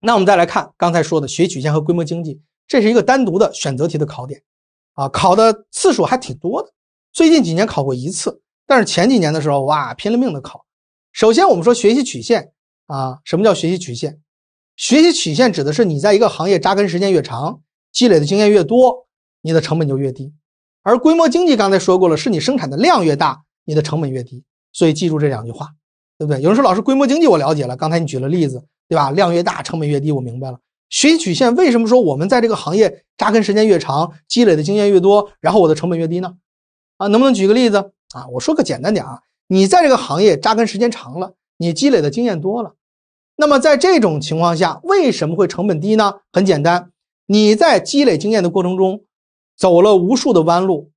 那我们再来看刚才说的学习曲线和规模经济，这是一个单独的选择题的考点，啊，考的次数还挺多的。最近几年考过一次，但是前几年的时候，哇，拼了命的考。首先，我们说学习曲线，啊，什么叫学习曲线？学习曲线指的是你在一个行业扎根时间越长，积累的经验越多，你的成本就越低。而规模经济刚才说过了，是你生产的量越大，你的成本越低。所以记住这两句话，对不对？有人说老师，规模经济我了解了，刚才你举了例子。对吧？量越大，成本越低。我明白了，学习曲线为什么说我们在这个行业扎根时间越长，积累的经验越多，然后我的成本越低呢？啊，能不能举个例子啊？我说个简单点啊，你在这个行业扎根时间长了，你积累的经验多了，那么在这种情况下，为什么会成本低呢？很简单，你在积累经验的过程中，走了无数的弯路，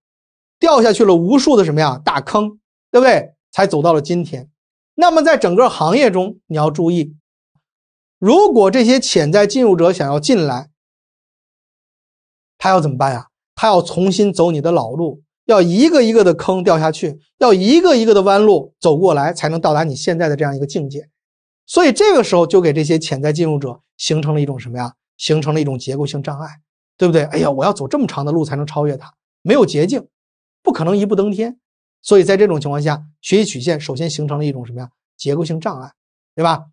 掉下去了无数的什么呀大坑，对不对？才走到了今天。那么在整个行业中，你要注意。如果这些潜在进入者想要进来，他要怎么办呀？他要重新走你的老路，要一个一个的坑掉下去，要一个一个的弯路走过来，才能到达你现在的这样一个境界。所以这个时候就给这些潜在进入者形成了一种什么呀？形成了一种结构性障碍，对不对？哎呀，我要走这么长的路才能超越他，没有捷径，不可能一步登天。所以在这种情况下，学习曲线首先形成了一种什么呀？结构性障碍，对吧？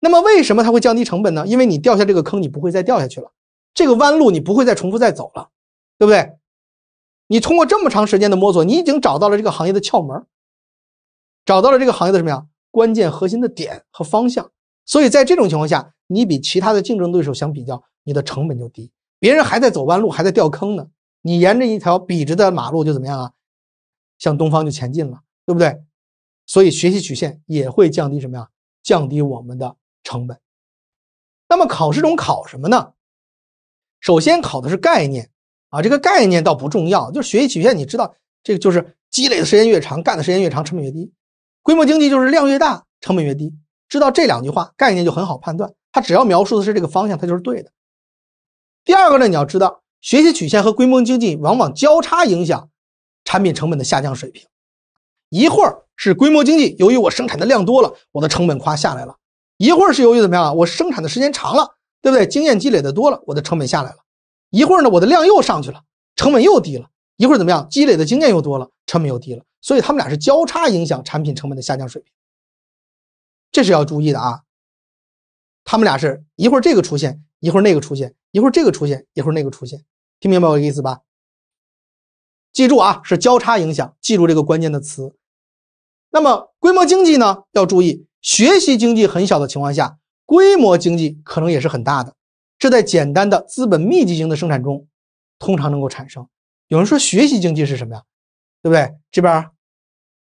那么为什么它会降低成本呢？因为你掉下这个坑，你不会再掉下去了；这个弯路你不会再重复再走了，对不对？你通过这么长时间的摸索，你已经找到了这个行业的窍门，找到了这个行业的什么呀？关键核心的点和方向。所以在这种情况下，你比其他的竞争对手相比较，你的成本就低。别人还在走弯路，还在掉坑呢，你沿着一条笔直的马路就怎么样啊？向东方就前进了，对不对？所以学习曲线也会降低什么呀？降低我们的。成本。那么考试中考什么呢？首先考的是概念啊，这个概念倒不重要，就是学习曲线，你知道这个就是积累的时间越长，干的时间越长，成本越低。规模经济就是量越大，成本越低。知道这两句话，概念就很好判断。它只要描述的是这个方向，它就是对的。第二个呢，你要知道学习曲线和规模经济往往交叉影响产品成本的下降水平。一会儿是规模经济，由于我生产的量多了，我的成本夸下来了。一会儿是由于怎么样？我生产的时间长了，对不对？经验积累的多了，我的成本下来了。一会儿呢，我的量又上去了，成本又低了。一会儿怎么样？积累的经验又多了，成本又低了。所以他们俩是交叉影响产品成本的下降水平，这是要注意的啊。他们俩是一会儿这个出现，一会儿那个出现，一会儿这个出现，一会儿那个出现，听明白我的意思吧？记住啊，是交叉影响，记住这个关键的词。那么规模经济呢，要注意。学习经济很小的情况下，规模经济可能也是很大的。这在简单的资本密集型的生产中，通常能够产生。有人说学习经济是什么呀？对不对？这边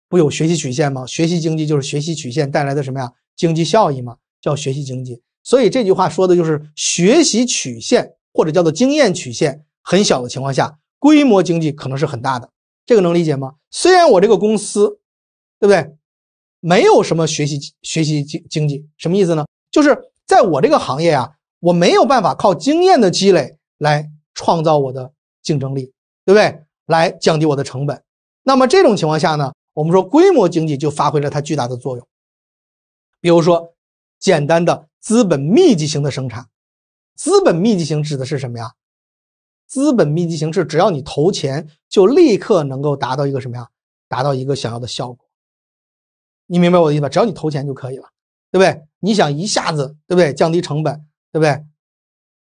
不有学习曲线吗？学习经济就是学习曲线带来的什么呀？经济效益吗？叫学习经济。所以这句话说的就是学习曲线或者叫做经验曲线很小的情况下，规模经济可能是很大的。这个能理解吗？虽然我这个公司，对不对？没有什么学习学习经经济，什么意思呢？就是在我这个行业啊，我没有办法靠经验的积累来创造我的竞争力，对不对？来降低我的成本。那么这种情况下呢，我们说规模经济就发挥了它巨大的作用。比如说，简单的资本密集型的生产，资本密集型指的是什么呀？资本密集型是只要你投钱，就立刻能够达到一个什么呀？达到一个想要的效果。你明白我的意思吧？只要你投钱就可以了，对不对？你想一下子，对不对？降低成本，对不对？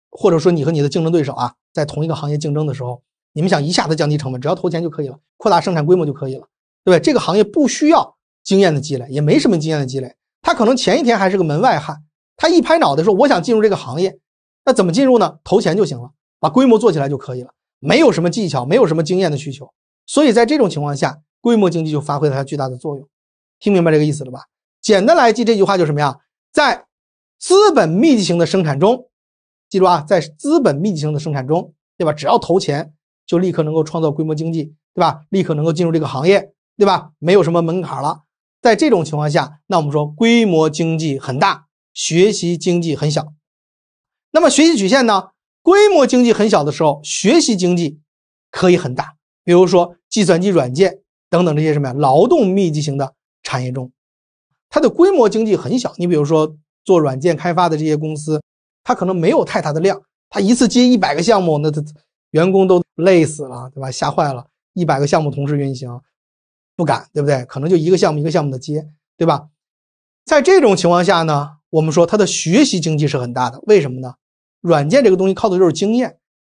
或者说你和你的竞争对手啊，在同一个行业竞争的时候，你们想一下子降低成本，只要投钱就可以了，扩大生产规模就可以了，对不对？这个行业不需要经验的积累，也没什么经验的积累。他可能前一天还是个门外汉，他一拍脑袋说：“我想进入这个行业，那怎么进入呢？投钱就行了，把规模做起来就可以了。”没有什么技巧，没有什么经验的需求。所以在这种情况下，规模经济就发挥了它巨大的作用。听明白这个意思了吧？简单来记这句话就是什么呀？在资本密集型的生产中，记住啊，在资本密集型的生产中，对吧？只要投钱，就立刻能够创造规模经济，对吧？立刻能够进入这个行业，对吧？没有什么门槛了。在这种情况下，那我们说规模经济很大，学习经济很小。那么学习曲线呢？规模经济很小的时候，学习经济可以很大。比如说计算机软件等等这些什么呀？劳动密集型的。产业中，它的规模经济很小。你比如说做软件开发的这些公司，它可能没有太大的量。它一次接一百个项目，那它员工都累死了，对吧？吓坏了，一百个项目同时运行，不敢，对不对？可能就一个项目一个项目的接，对吧？在这种情况下呢，我们说它的学习经济是很大的。为什么呢？软件这个东西靠的就是经验。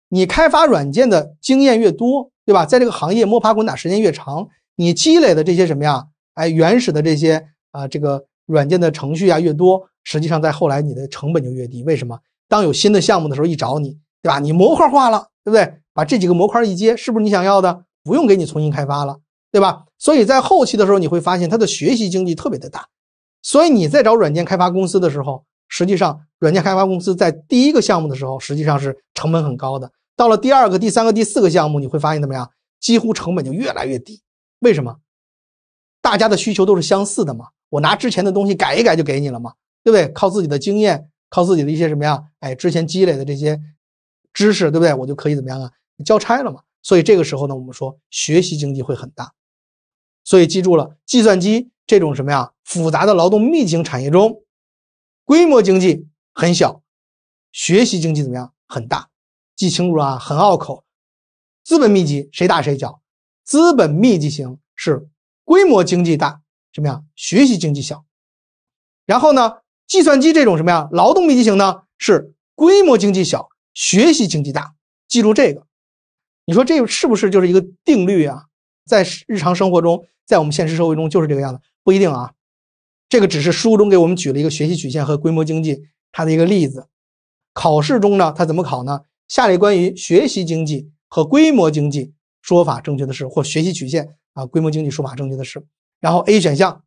你开发软件的经验越多，对吧？在这个行业摸爬滚打时间越长，你积累的这些什么呀？哎，原始的这些啊，这个软件的程序啊，越多，实际上在后来你的成本就越低。为什么？当有新的项目的时候，一找你，对吧？你模块化了，对不对？把这几个模块一接，是不是你想要的？不用给你重新开发了，对吧？所以在后期的时候，你会发现它的学习经济特别的大。所以你在找软件开发公司的时候，实际上软件开发公司在第一个项目的时候实际上是成本很高的，到了第二个、第三个、第四个项目，你会发现怎么样？几乎成本就越来越低。为什么？大家的需求都是相似的嘛，我拿之前的东西改一改就给你了嘛，对不对？靠自己的经验，靠自己的一些什么呀？哎，之前积累的这些知识，对不对？我就可以怎么样啊？交差了嘛。所以这个时候呢，我们说学习经济会很大。所以记住了，计算机这种什么呀复杂的劳动密集型产业中，规模经济很小，学习经济怎么样很大？记清楚啊，很拗口。资本密集谁大谁小？资本密集型是。规模经济大，什么呀？学习经济小。然后呢，计算机这种什么呀？劳动密集型呢，是规模经济小，学习经济大。记住这个，你说这是不是就是一个定律啊？在日常生活中，在我们现实社会中就是这个样子，不一定啊。这个只是书中给我们举了一个学习曲线和规模经济它的一个例子。考试中呢，它怎么考呢？下列关于学习经济和规模经济说法正确的是或学习曲线。啊，规模经济说法正确的是，然后 A 选项，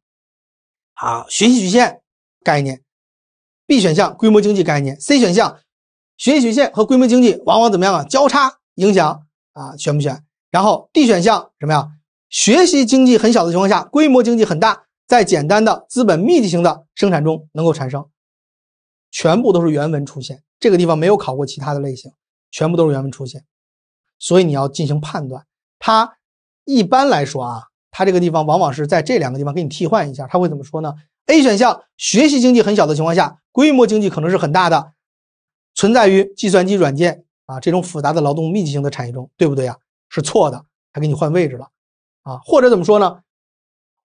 好，学习曲线概念；B 选项，规模经济概念；C 选项，学习曲线和规模经济往往怎么样啊？交叉影响啊，选不选？然后 D 选项什么呀？学习经济很小的情况下，规模经济很大，在简单的资本密集型的生产中能够产生，全部都是原文出现，这个地方没有考过其他的类型，全部都是原文出现，所以你要进行判断它。一般来说啊，它这个地方往往是在这两个地方给你替换一下，它会怎么说呢？A 选项，学习经济很小的情况下，规模经济可能是很大的，存在于计算机软件啊这种复杂的劳动密集型的产业中，对不对呀？是错的，它给你换位置了，啊，或者怎么说呢？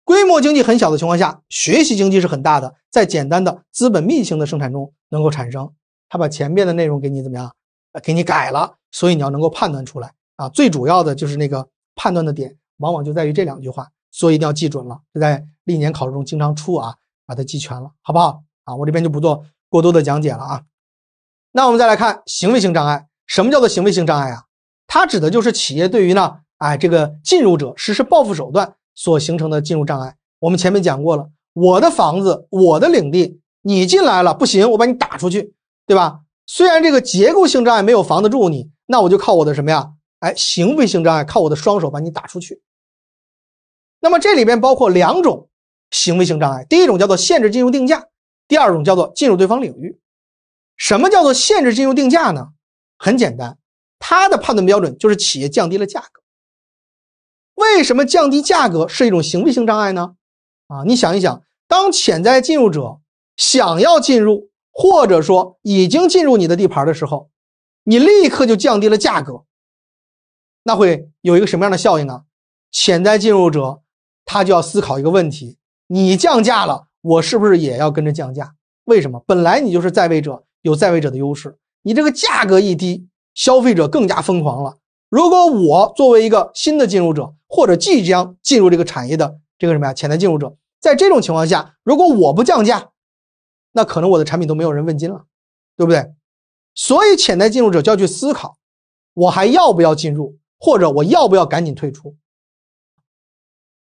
规模经济很小的情况下，学习经济是很大的，在简单的资本密集型的生产中能够产生，它把前面的内容给你怎么样？给你改了，所以你要能够判断出来啊，最主要的就是那个。判断的点往往就在于这两句话，所以一定要记准了。在历年考试中经常出啊，把它记全了，好不好？啊，我这边就不做过多的讲解了啊。那我们再来看行为性障碍，什么叫做行为性障碍啊？它指的就是企业对于呢，哎，这个进入者实施报复手段所形成的进入障碍。我们前面讲过了，我的房子，我的领地，你进来了不行，我把你打出去，对吧？虽然这个结构性障碍没有防得住你，那我就靠我的什么呀？哎，行为性障碍靠我的双手把你打出去。那么这里边包括两种行为性障碍，第一种叫做限制进入定价，第二种叫做进入对方领域。什么叫做限制进入定价呢？很简单，它的判断标准就是企业降低了价格。为什么降低价格是一种行为性障碍呢？啊，你想一想，当潜在进入者想要进入，或者说已经进入你的地盘的时候，你立刻就降低了价格。那会有一个什么样的效应呢？潜在进入者，他就要思考一个问题：你降价了，我是不是也要跟着降价？为什么？本来你就是在位者，有在位者的优势，你这个价格一低，消费者更加疯狂了。如果我作为一个新的进入者，或者即将进入这个产业的这个什么呀，潜在进入者，在这种情况下，如果我不降价，那可能我的产品都没有人问津了，对不对？所以潜在进入者就要去思考，我还要不要进入？或者我要不要赶紧退出？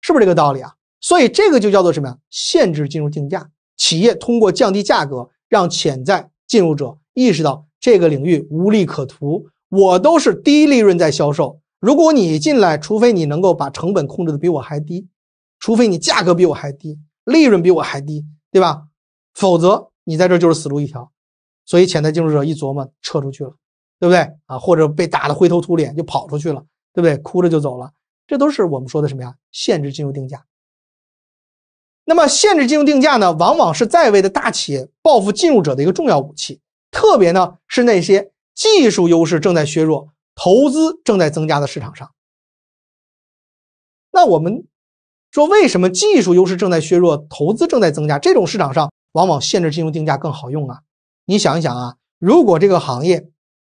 是不是这个道理啊？所以这个就叫做什么呀？限制进入定价。企业通过降低价格，让潜在进入者意识到这个领域无利可图，我都是低利润在销售。如果你进来，除非你能够把成本控制的比我还低，除非你价格比我还低，利润比我还低，对吧？否则你在这就是死路一条。所以潜在进入者一琢磨，撤出去了。对不对啊？或者被打得灰头土脸就跑出去了，对不对？哭着就走了，这都是我们说的什么呀？限制进入定价。那么限制进入定价呢，往往是在位的大企业报复进入者的一个重要武器。特别呢，是那些技术优势正在削弱、投资正在增加的市场上。那我们说，为什么技术优势正在削弱、投资正在增加这种市场上，往往限制进入定价更好用啊？你想一想啊，如果这个行业，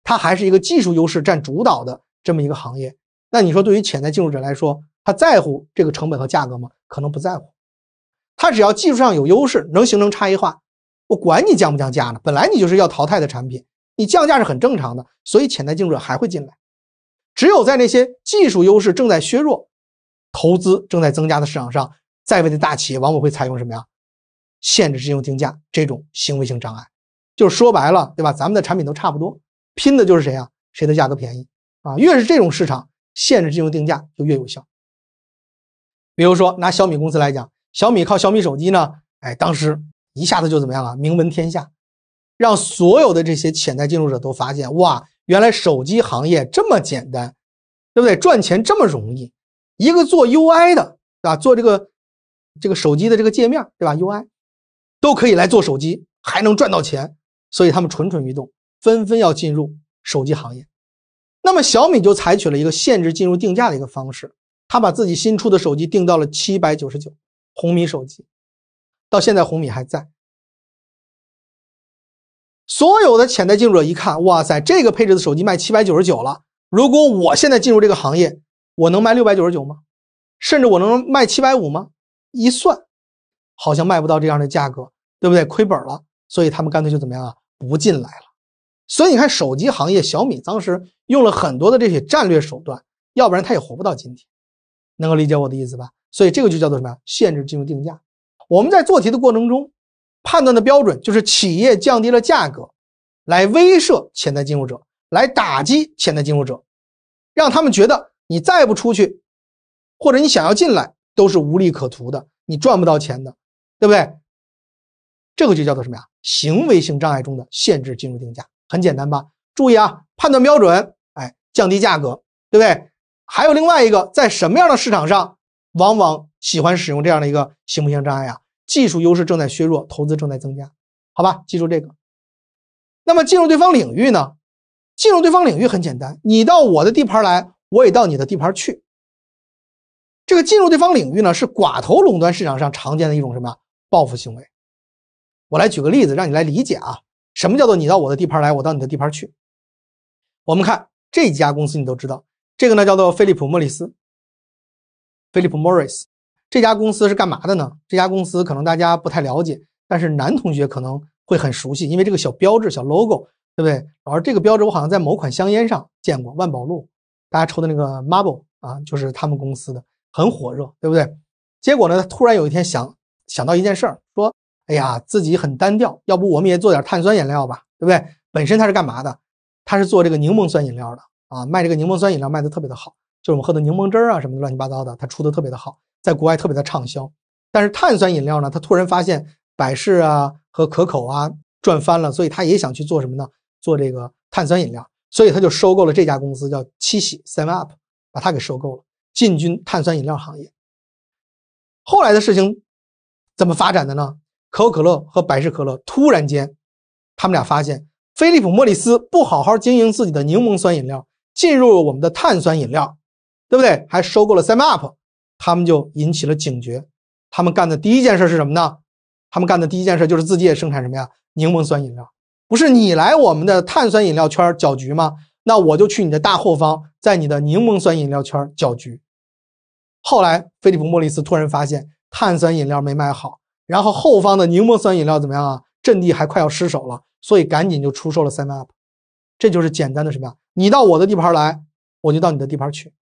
它还是一个技术优势占主导的这么一个行业，那你说对于潜在进入者来说，他在乎这个成本和价格吗？可能不在乎，他只要技术上有优势，能形成差异化，我管你降不降价呢？本来你就是要淘汰的产品，你降价是很正常的，所以潜在进入者还会进来。只有在那些技术优势正在削弱、投资正在增加的市场上，在位的大企业往往会采用什么呀？限制性定价这种行为性障碍，就是说白了，对吧？咱们的产品都差不多。拼的就是谁啊？谁的价格便宜啊？越是这种市场限制，进入定价就越有效。比如说，拿小米公司来讲，小米靠小米手机呢，哎，当时一下子就怎么样啊？名闻天下，让所有的这些潜在进入者都发现，哇，原来手机行业这么简单，对不对？赚钱这么容易，一个做 UI 的，对吧？做这个这个手机的这个界面，对吧？UI 都可以来做手机，还能赚到钱，所以他们蠢蠢欲动。纷纷要进入手机行业，那么小米就采取了一个限制进入、定价的一个方式，他把自己新出的手机定到了七百九十九，红米手机，到现在红米还在。所有的潜在进入者一看，哇塞，这个配置的手机卖七百九十九了，如果我现在进入这个行业，我能卖六百九十九吗？甚至我能卖七百五吗？一算，好像卖不到这样的价格，对不对？亏本了，所以他们干脆就怎么样啊？不进来了。所以你看，手机行业小米当时用了很多的这些战略手段，要不然它也活不到今天。能够理解我的意思吧？所以这个就叫做什么？限制进入定价。我们在做题的过程中，判断的标准就是企业降低了价格，来威慑潜在进入者，来打击潜在进入者，让他们觉得你再不出去，或者你想要进来都是无利可图的，你赚不到钱的，对不对？这个就叫做什么呀？行为性障碍中的限制进入定价。很简单吧？注意啊，判断标准，哎，降低价格，对不对？还有另外一个，在什么样的市场上，往往喜欢使用这样的一个行不行障碍啊？技术优势正在削弱，投资正在增加，好吧？记住这个。那么进入对方领域呢？进入对方领域很简单，你到我的地盘来，我也到你的地盘去。这个进入对方领域呢，是寡头垄断市场上常见的一种什么报复行为。我来举个例子，让你来理解啊。什么叫做你到我的地盘来，我到你的地盘去？我们看这家公司，你都知道。这个呢叫做菲利普·莫里斯 （Philip Morris）。这家公司是干嘛的呢？这家公司可能大家不太了解，但是男同学可能会很熟悉，因为这个小标志、小 logo，对不对？而这个标志我好像在某款香烟上见过。万宝路，大家抽的那个 m a r b l e 啊，就是他们公司的，很火热，对不对？结果呢，突然有一天想想到一件事儿。哎呀，自己很单调，要不我们也做点碳酸饮料吧，对不对？本身他是干嘛的？他是做这个柠檬酸饮料的啊，卖这个柠檬酸饮料卖的特别的好，就是我们喝的柠檬汁啊什么乱七八糟的，他出的特别的好，在国外特别的畅销。但是碳酸饮料呢，他突然发现百事啊和可口啊赚翻了，所以他也想去做什么呢？做这个碳酸饮料，所以他就收购了这家公司，叫七喜 Seven u p 把它给收购了，进军碳酸饮料行业。后来的事情怎么发展的呢？可口可乐和百事可乐突然间，他们俩发现，菲利普莫里斯不好好经营自己的柠檬酸饮料，进入了我们的碳酸饮料，对不对？还收购了 s e m Up，他们就引起了警觉。他们干的第一件事是什么呢？他们干的第一件事就是自己也生产什么呀？柠檬酸饮料，不是你来我们的碳酸饮料圈搅局吗？那我就去你的大后方，在你的柠檬酸饮料圈搅局。后来，菲利普·莫里斯突然发现碳酸饮料没卖好。然后后方的柠檬酸饮料怎么样啊？阵地还快要失守了，所以赶紧就出售了。s e n up，这就是简单的什么呀？你到我的地盘来，我就到你的地盘去。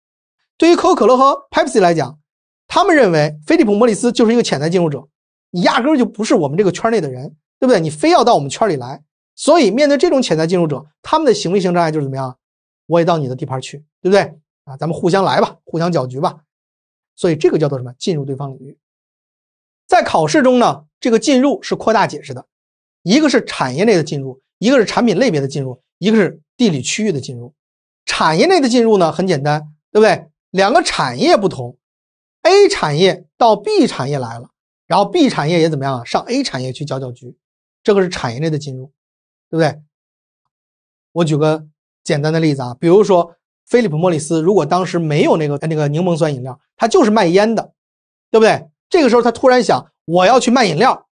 对于可口可乐和 Pepsi 来讲，他们认为菲利普·莫里斯就是一个潜在进入者，你压根儿就不是我们这个圈内的人，对不对？你非要到我们圈里来，所以面对这种潜在进入者，他们的行为性障碍就是怎么样？我也到你的地盘去，对不对？啊，咱们互相来吧，互相搅局吧。所以这个叫做什么？进入对方领域。在考试中呢，这个进入是扩大解释的，一个是产业内的进入，一个是产品类别的进入，一个是地理区域的进入。产业内的进入呢，很简单，对不对？两个产业不同，A 产业到 B 产业来了，然后 B 产业也怎么样啊？上 A 产业去搅搅局，这个是产业内的进入，对不对？我举个简单的例子啊，比如说菲利普莫里斯，如果当时没有那个那个柠檬酸饮料，他就是卖烟的，对不对？这个时候，他突然想，我要去卖饮料，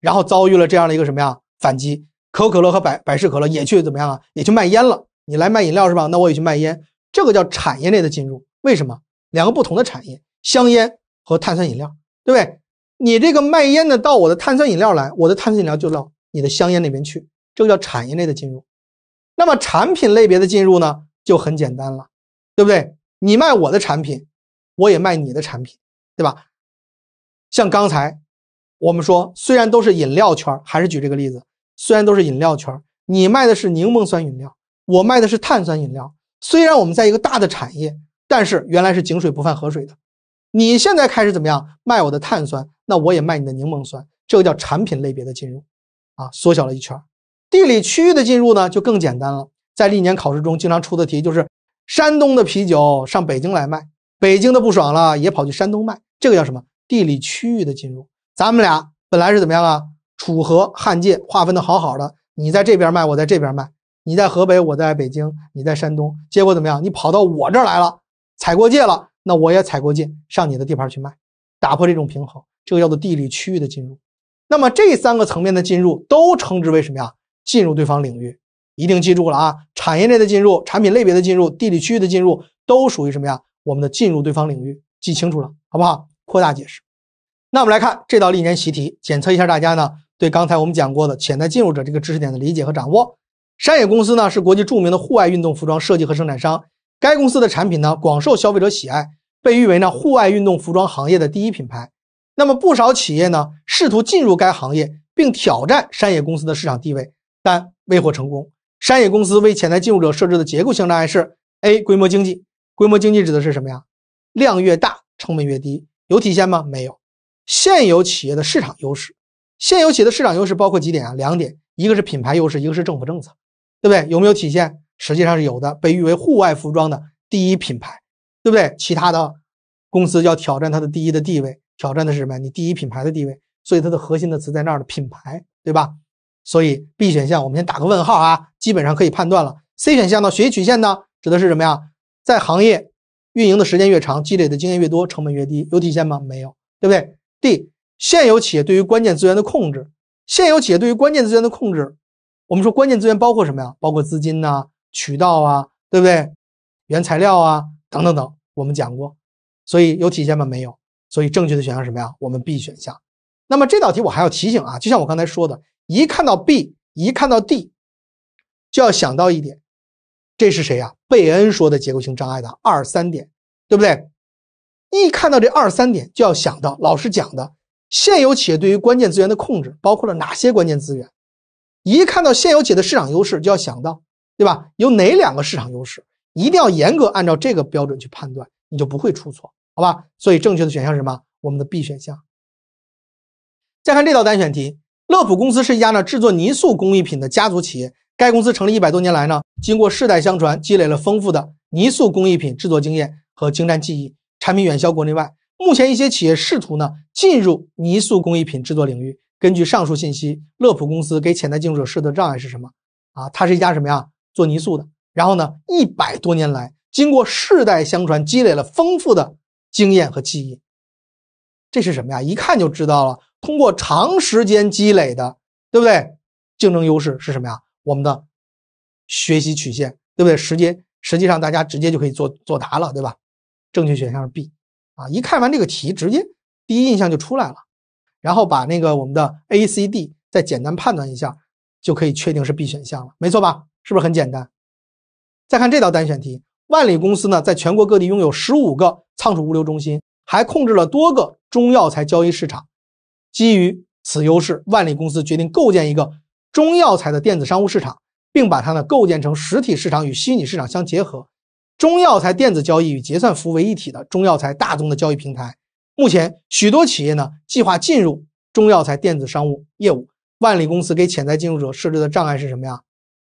然后遭遇了这样的一个什么呀反击？可口可乐和百百事可乐也去怎么样啊？也去卖烟了。你来卖饮料是吧？那我也去卖烟。这个叫产业内的进入。为什么？两个不同的产业，香烟和碳酸饮料，对不对？你这个卖烟的到我的碳酸饮料来，我的碳酸饮料就到你的香烟那边去。这个叫产业内的进入。那么产品类别的进入呢，就很简单了，对不对？你卖我的产品，我也卖你的产品，对吧？像刚才我们说，虽然都是饮料圈还是举这个例子。虽然都是饮料圈你卖的是柠檬酸饮料，我卖的是碳酸饮料。虽然我们在一个大的产业，但是原来是井水不犯河水的。你现在开始怎么样卖我的碳酸？那我也卖你的柠檬酸，这个叫产品类别的进入啊，缩小了一圈。地理区域的进入呢，就更简单了。在历年考试中经常出的题就是，山东的啤酒上北京来卖，北京的不爽了，也跑去山东卖，这个叫什么？地理区域的进入，咱们俩本来是怎么样啊？楚河汉界划分的好好的，你在这边卖，我在这边卖，你在河北，我在北京，你在山东，结果怎么样？你跑到我这儿来了，踩过界了，那我也踩过界，上你的地盘去卖，打破这种平衡，这个叫做地理区域的进入。那么这三个层面的进入都称之为什么呀？进入对方领域，一定记住了啊！产业链的进入、产品类别的进入、地理区域的进入，都属于什么呀？我们的进入对方领域，记清楚了，好不好？扩大解释。那我们来看这道历年习题，检测一下大家呢对刚才我们讲过的潜在进入者这个知识点的理解和掌握。山野公司呢是国际著名的户外运动服装设计和生产商，该公司的产品呢广受消费者喜爱，被誉为呢户外运动服装行业的第一品牌。那么不少企业呢试图进入该行业，并挑战山野公司的市场地位，但未获成功。山野公司为潜在进入者设置的结构性障碍是：A. 规模经济。规模经济指的是什么呀？量越大，成本越低。有体现吗？没有。现有企业的市场优势，现有企业的市场优势包括几点啊？两点，一个是品牌优势，一个是政府政策，对不对？有没有体现？实际上是有的。被誉为户外服装的第一品牌，对不对？其他的公司要挑战它的第一的地位，挑战的是什么呀？你第一品牌的地位，所以它的核心的词在那儿的品牌，对吧？所以 B 选项我们先打个问号啊，基本上可以判断了。C 选项呢，学习曲线呢，指的是什么呀？在行业。运营的时间越长，积累的经验越多，成本越低，有体现吗？没有，对不对？D 现有企业对于关键资源的控制，现有企业对于关键资源的控制，我们说关键资源包括什么呀？包括资金呐、渠道啊，对不对？原材料啊，等等等，我们讲过，所以有体现吗？没有，所以正确的选项什么呀？我们 B 选项。那么这道题我还要提醒啊，就像我刚才说的，一看到 B，一看到 D，就要想到一点，这是谁呀？贝恩说的结构性障碍的二三点，对不对？一看到这二三点，就要想到老师讲的现有企业对于关键资源的控制包括了哪些关键资源。一看到现有企业的市场优势，就要想到，对吧？有哪两个市场优势？一定要严格按照这个标准去判断，你就不会出错，好吧？所以正确的选项是什么？我们的 B 选项。再看这道单选题，乐普公司是一家呢制作泥塑工艺品的家族企业。该公司成立一百多年来呢，经过世代相传，积累了丰富的泥塑工艺品制作经验和精湛技艺，产品远销国内外。目前一些企业试图呢进入泥塑工艺品制作领域。根据上述信息，乐普公司给潜在进入者设的障碍是什么？啊，它是一家什么呀？做泥塑的。然后呢，一百多年来，经过世代相传，积累了丰富的经验和技艺。这是什么呀？一看就知道了。通过长时间积累的，对不对？竞争优势是什么呀？我们的学习曲线，对不对？时间，实际上大家直接就可以做作答了，对吧？正确选项是 B 啊！一看完这个题，直接第一印象就出来了，然后把那个我们的 A、C、D 再简单判断一下，就可以确定是 B 选项了，没错吧？是不是很简单？再看这道单选题：万里公司呢，在全国各地拥有十五个仓储物流中心，还控制了多个中药材交易市场。基于此优势，万里公司决定构建一个。中药材的电子商务市场，并把它呢构建成实体市场与虚拟市场相结合，中药材电子交易与结算服务为一体的中药材大宗的交易平台。目前，许多企业呢计划进入中药材电子商务业务。万里公司给潜在进入者设置的障碍是什么呀？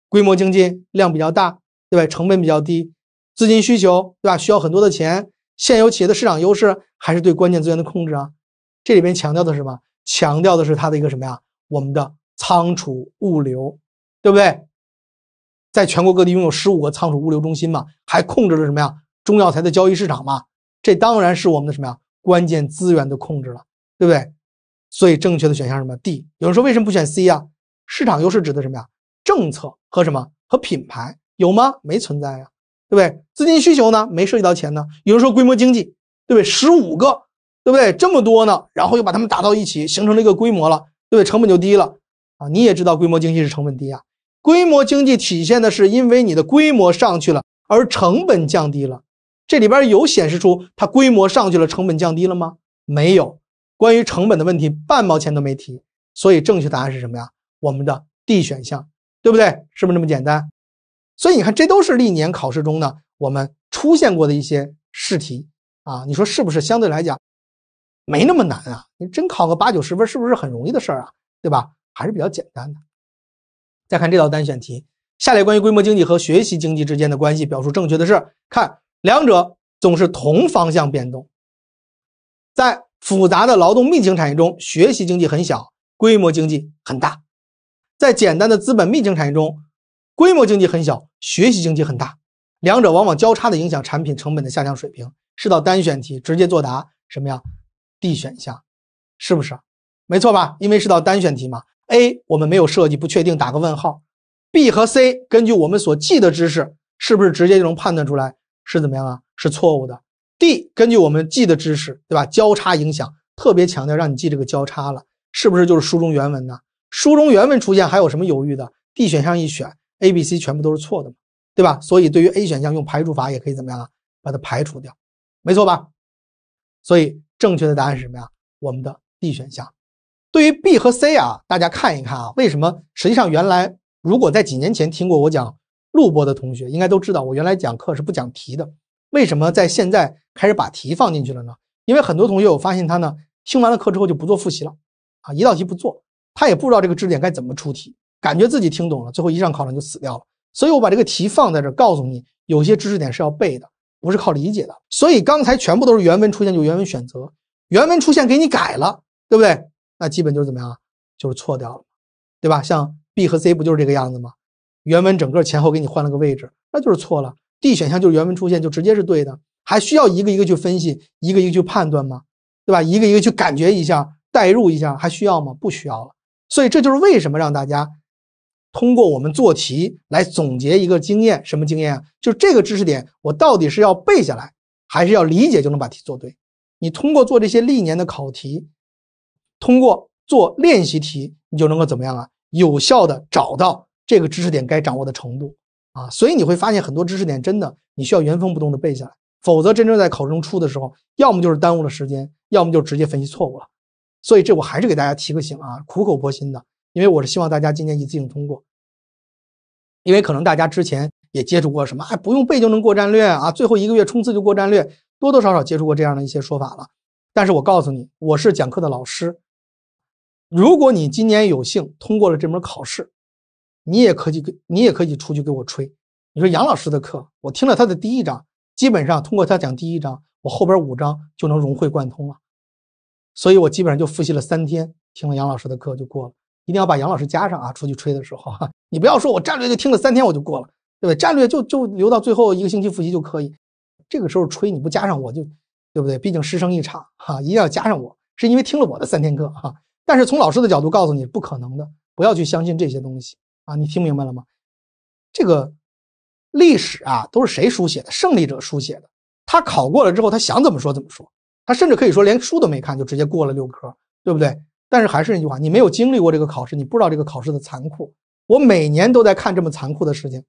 规模经济，量比较大，对吧？成本比较低，资金需求，对吧？需要很多的钱。现有企业的市场优势还是对关键资源的控制啊？这里边强调的是什么？强调的是它的一个什么呀？我们的。仓储物流，对不对？在全国各地拥有十五个仓储物流中心嘛，还控制了什么呀？中药材的交易市场嘛，这当然是我们的什么呀？关键资源的控制了，对不对？所以正确的选项什么？D。有人说为什么不选 C 啊？市场优势指的什么呀？政策和什么？和品牌有吗？没存在呀，对不对？资金需求呢？没涉及到钱呢。有人说规模经济，对不对？十五个，对不对？这么多呢，然后又把它们打到一起，形成了一个规模了，对不对？成本就低了。啊，你也知道规模经济是成本低啊。规模经济体现的是因为你的规模上去了，而成本降低了。这里边有显示出它规模上去了，成本降低了吗？没有。关于成本的问题，半毛钱都没提。所以正确答案是什么呀？我们的 D 选项，对不对？是不是这么简单？所以你看，这都是历年考试中呢我们出现过的一些试题啊。你说是不是相对来讲没那么难啊？你真考个八九十分，是不是很容易的事儿啊？对吧？还是比较简单的。再看这道单选题：下列关于规模经济和学习经济之间的关系表述正确的是？看，两者总是同方向变动。在复杂的劳动密集型产业中，学习经济很小，规模经济很大；在简单的资本密集型产业中，规模经济很小，学习经济很大。两者往往交叉的影响产品成本的下降水平。是道单选题，直接作答什么呀？D 选项，是不是？没错吧？因为是道单选题嘛。A 我们没有设计不确定，打个问号。B 和 C 根据我们所记的知识，是不是直接就能判断出来是怎么样啊？是错误的。D 根据我们记的知识，对吧？交叉影响，特别强调让你记这个交叉了，是不是就是书中原文呢？书中原文出现还有什么犹豫的？D 选项一选，A、B、C 全部都是错的，嘛，对吧？所以对于 A 选项用排除法也可以怎么样啊？把它排除掉，没错吧？所以正确的答案是什么呀？我们的 D 选项。对于 B 和 C 啊，大家看一看啊，为什么实际上原来如果在几年前听过我讲录播的同学应该都知道，我原来讲课是不讲题的。为什么在现在开始把题放进去了呢？因为很多同学我发现他呢听完了课之后就不做复习了，啊一道题不做，他也不知道这个知识点该怎么出题，感觉自己听懂了，最后一上考场就死掉了。所以我把这个题放在这，告诉你有些知识点是要背的，不是靠理解的。所以刚才全部都是原文出现就原文选择，原文出现给你改了，对不对？那基本就是怎么样啊？就是错掉了，对吧？像 B 和 C 不就是这个样子吗？原文整个前后给你换了个位置，那就是错了。D 选项就是原文出现就直接是对的，还需要一个一个去分析，一个一个去判断吗？对吧？一个一个去感觉一下，代入一下，还需要吗？不需要了。所以这就是为什么让大家通过我们做题来总结一个经验，什么经验啊？就这个知识点，我到底是要背下来，还是要理解就能把题做对？你通过做这些历年的考题。通过做练习题，你就能够怎么样啊？有效的找到这个知识点该掌握的程度啊，所以你会发现很多知识点真的你需要原封不动的背下来，否则真正在考中出的时候，要么就是耽误了时间，要么就直接分析错误了。所以这我还是给大家提个醒啊，苦口婆心的，因为我是希望大家今年一次性通过。因为可能大家之前也接触过什么，哎，不用背就能过战略啊，最后一个月冲刺就过战略，多多少少接触过这样的一些说法了。但是我告诉你，我是讲课的老师。如果你今年有幸通过了这门考试，你也可以给，你也可以出去给我吹。你说杨老师的课，我听了他的第一章，基本上通过他讲第一章，我后边五章就能融会贯通了。所以我基本上就复习了三天，听了杨老师的课就过了。一定要把杨老师加上啊，出去吹的时候哈，你不要说我战略就听了三天我就过了，对不对？战略就就留到最后一个星期复习就可以。这个时候吹你不加上我就，对不对？毕竟师生一场哈，一定要加上我是因为听了我的三天课哈。但是从老师的角度告诉你，不可能的，不要去相信这些东西啊！你听明白了吗？这个历史啊，都是谁书写的？胜利者书写的。他考过了之后，他想怎么说怎么说。他甚至可以说连书都没看就直接过了六科，对不对？但是还是那句话，你没有经历过这个考试，你不知道这个考试的残酷。我每年都在看这么残酷的事情，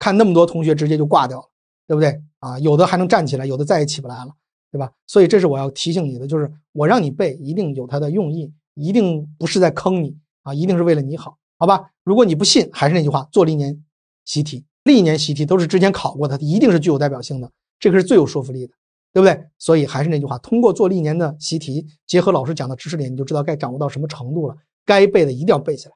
看那么多同学直接就挂掉了，对不对？啊，有的还能站起来，有的再也起不来了，对吧？所以这是我要提醒你的，就是我让你背，一定有它的用意。一定不是在坑你啊，一定是为了你好好吧。如果你不信，还是那句话，做历年习题，历年习题都是之前考过的，一定是具有代表性的，这个是最有说服力的，对不对？所以还是那句话，通过做历年的习题，结合老师讲的知识点，你就知道该掌握到什么程度了，该背的一定要背起来。